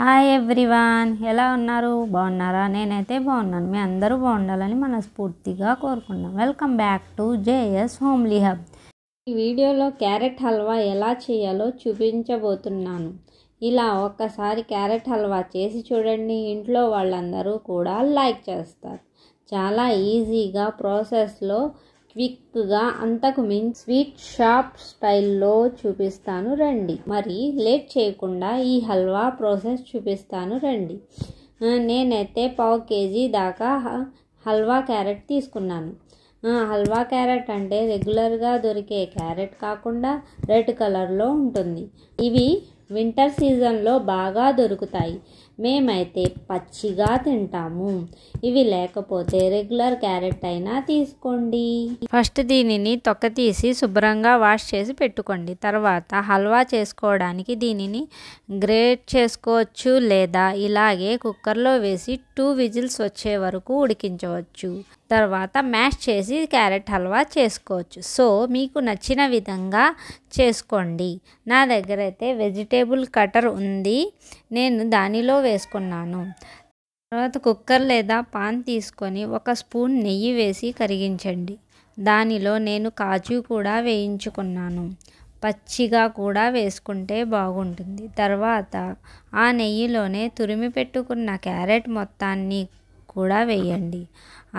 hi everyone ఎలా ఉన్నారు బాగున్నారా నేనైతే బాగున్నాను మీ అందరూ బాగుండాలని మనస్ఫూర్తిగా కోరుకున్నాం welcome back to JS homely hub ఈ వీడియోలో క్యారెట్ హల్వా ఎలా చేయాలో చూపించబోతున్నాను ఇలా ఒక్కసారి క్యారెట్ హల్వా చేసి చూడండి ఇంట్లో వాళ్ళందరూ కూడా లైక్ చేస్తారు చాలా ఈజీగా ప్రాసెస్లో క్విక్గా అంతకు మించి స్వీట్ షాప్ స్టైల్లో చూపిస్తాను రండి మరి లేట్ చేయకుండా ఈ హల్వా ప్రాసెస్ చూపిస్తాను రండి నేనైతే పావు కేజీ దాకా హల్వా క్యారెట్ తీసుకున్నాను హల్వా క్యారెట్ అంటే రెగ్యులర్గా దొరికే క్యారెట్ కాకుండా రెడ్ కలర్లో ఉంటుంది ఇవి వింటర్ సీజన్లో బాగా దొరుకుతాయి మేమైతే పచ్చిగా తింటాము ఇవి లేకపోతే రెగ్యులర్ క్యారెట్ అయినా తీసుకోండి ఫస్ట్ దీనిని తొక్క తీసి శుభ్రంగా వాష్ చేసి పెట్టుకోండి తర్వాత హల్వా చేసుకోవడానికి దీనిని గ్రేట్ చేసుకోవచ్చు లేదా ఇలాగే కుక్కర్లో వేసి టూ విజిల్స్ వచ్చే వరకు ఉడికించవచ్చు తర్వాత మ్యాష్ చేసి క్యారెట్ హల్వా చేసుకోవచ్చు సో మీకు నచ్చిన విధంగా చేసుకోండి నా దగ్గర అయితే వెజిటేబుల్ కటర్ ఉంది నేను దానిలో వేసుకున్నాను తర్వాత కుక్కర్ లేదా పాన్ తీసుకొని ఒక స్పూన్ నెయ్యి వేసి కరిగించండి దానిలో నేను కాజు కూడా వేయించుకున్నాను పచ్చిగా కూడా వేసుకుంటే బాగుంటుంది తర్వాత ఆ నెయ్యిలోనే తురిమి పెట్టుకున్న క్యారెట్ మొత్తాన్ని కూడా వేయండి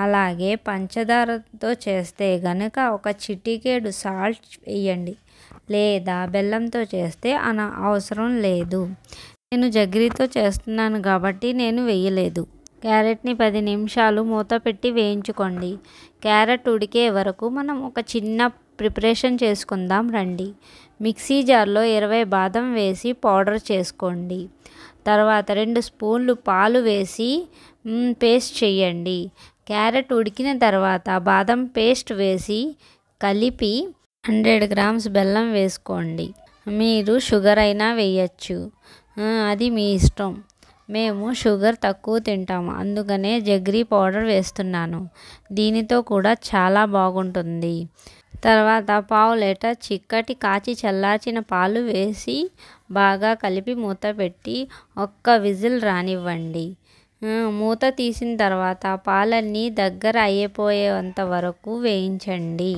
అలాగే పంచదారతో చేస్తే గనక ఒక చిటికేడు సాల్ట్ వేయండి లేదా బెల్లంతో చేస్తే అన అవసరం లేదు నేను జగ్రీతో చేస్తున్నాను కాబట్టి నేను వేయలేదు క్యారెట్ని పది నిమిషాలు మూత పెట్టి వేయించుకోండి క్యారెట్ ఉడికే వరకు మనం ఒక చిన్న ప్రిపరేషన్ చేసుకుందాం రండి మిక్సీ జార్లో ఇరవై బాదం వేసి పౌడర్ చేసుకోండి తర్వాత రెండు స్పూన్లు పాలు వేసి పేస్ట్ చేయండి క్యారెట్ ఉడికిన తర్వాత బాదం పేస్ట్ వేసి కలిపి హండ్రెడ్ గ్రామ్స్ బెల్లం వేసుకోండి మీరు షుగర్ అయినా వేయచ్చు అది మీ ఇష్టం మేము షుగర్ తక్కువ తింటాము అందుకనే జగ్రీ పౌడర్ వేస్తున్నాను దీనితో కూడా చాలా బాగుంటుంది తర్వాత పావు లీటర్ చిక్కటి కాచి చల్లార్చిన పాలు వేసి బాగా కలిపి మూత పెట్టి ఒక్క విజిల్ రానివ్వండి మూత తీసిన తర్వాత పాలన్నీ దగ్గర అయిపోయేంత వరకు వేయించండి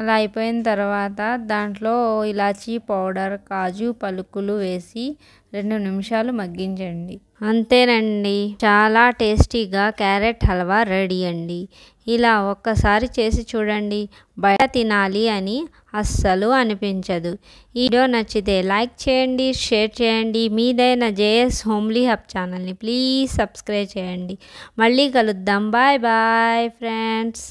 అలా అయిపోయిన తర్వాత దాంట్లో ఇలాచీ పౌడర్ కాజు పలుకులు వేసి రెండు నిమిషాలు మగ్గించండి అంతేనండి చాలా టేస్టీగా క్యారెట్ హల్వా రెడీ అండి ఇలా ఒక్కసారి చేసి చూడండి బయట తినాలి అని అస్సలు అనిపించదు ఈ వీడియో నచ్చితే లైక్ చేయండి షేర్ చేయండి మీదైన జేఎస్ హోమ్లీ హబ్ ఛానల్ని ప్లీజ్ సబ్స్క్రైబ్ చేయండి మళ్ళీ కలుద్దాం బాయ్ బాయ్ ఫ్రెండ్స్